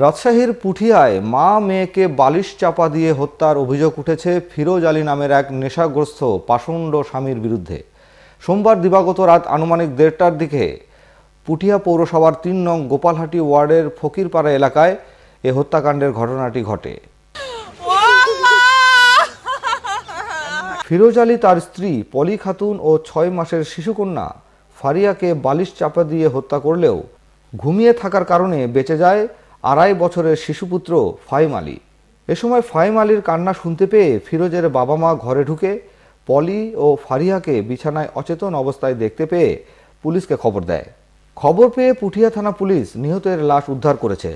রাজশাহীর পুঠিয়ায় মা মেয়েকে বালিশ চাপা দিয়ে হত্যার অভিযোগ উঠেছে ফিরোজ আলী নামের এক নেশাগ্রস্ত পাষণ্ড স্বামীর বিরুদ্ধে সোমবার দিবাগত রাত আনুমানিক দেড়টার দিকে পুঠিয়া পৌরসভার তিন নং গোপালহাটি ওয়ার্ডের ফকিরপাড়া এলাকায় এ হত্যাকাণ্ডের ঘটনাটি ঘটে ফিরোজ আলী তার স্ত্রী পলি খাতুন ও ছয় মাসের শিশুকন্যা ফারিয়াকে বালিশ চাপা দিয়ে হত্যা করলেও ঘুমিয়ে থাকার কারণে বেঁচে যায় আড়াই বছরের শিশুপুত্র ফাহিম আলী এ সময় ফাহিম আলীর কান্না শুনতে পেয়ে ফিরোজের বাবা মা ঘরে ঢুকে পলি ও ফারিয়াকে বিছানায় অচেতন অবস্থায় দেখতে পেয়ে পুলিশকে খবর দেয় খবর পেয়ে পুঠিয়া থানা পুলিশ নিহতের লাশ উদ্ধার করেছে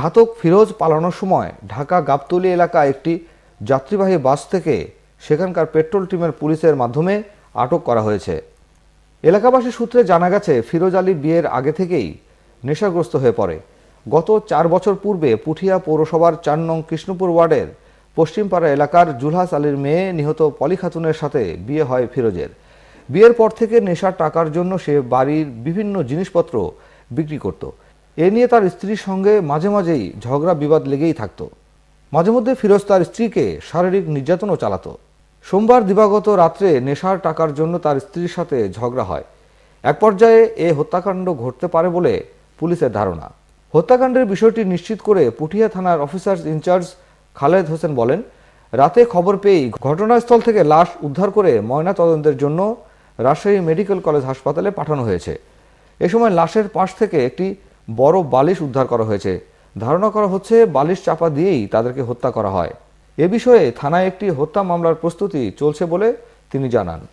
ঘাতক ফিরোজ পালানোর সময় ঢাকা গাবতলি এলাকা একটি যাত্রীবাহী বাস থেকে সেখানকার পেট্রোল টিমের পুলিশের মাধ্যমে আটক করা হয়েছে এলাকাবাসী সূত্রে জানা গেছে ফিরোজ আলী বিয়ের আগে থেকেই নেশাগ্রস্ত হয়ে পড়ে গত চার বছর পূর্বে পুঠিয়া পৌরসভার চার নং কৃষ্ণপুর ওয়ার্ডের পশ্চিমপাড়া এলাকার জুলহাস আলীর মেয়ে নিহত পলি খাতুনের সাথে বিয়ে হয় ফিরোজের বিয়ের পর থেকে নেশার টাকার জন্য সে বাড়ির বিভিন্ন জিনিসপত্র বিক্রি করত এ নিয়ে তার স্ত্রীর সঙ্গে মাঝে মাঝেই ঝগড়া বিবাদ লেগেই থাকত মাঝে মধ্যে ফিরোজ তার স্ত্রীকে শারীরিক নির্যাতনও চালাত সোমবার দিবাগত রাত্রে নেশার টাকার জন্য তার স্ত্রীর সাথে ঝগড়া হয় এক পর্যায়ে এ হত্যাকাণ্ড ঘটতে পারে বলে পুলিশের ধারণা হত্যাকাণ্ডের বিষয়টি নিশ্চিত করে পুঠিয়া থানার অফিসার্স ইনচার্জ খালেদ হোসেন বলেন রাতে খবর পেয়েই ঘটনাস্থল থেকে লাশ উদ্ধার করে ময়না তদন্তের জন্য রাজশাহী মেডিকেল কলেজ হাসপাতালে পাঠানো হয়েছে এ সময় লাশের পাশ থেকে একটি বড় বালিশ উদ্ধার করা হয়েছে ধারণা করা হচ্ছে বালিশ চাপা দিয়েই তাদেরকে হত্যা করা হয় এ বিষয়ে থানায় একটি হত্যা মামলার প্রস্তুতি চলছে বলে তিনি জানান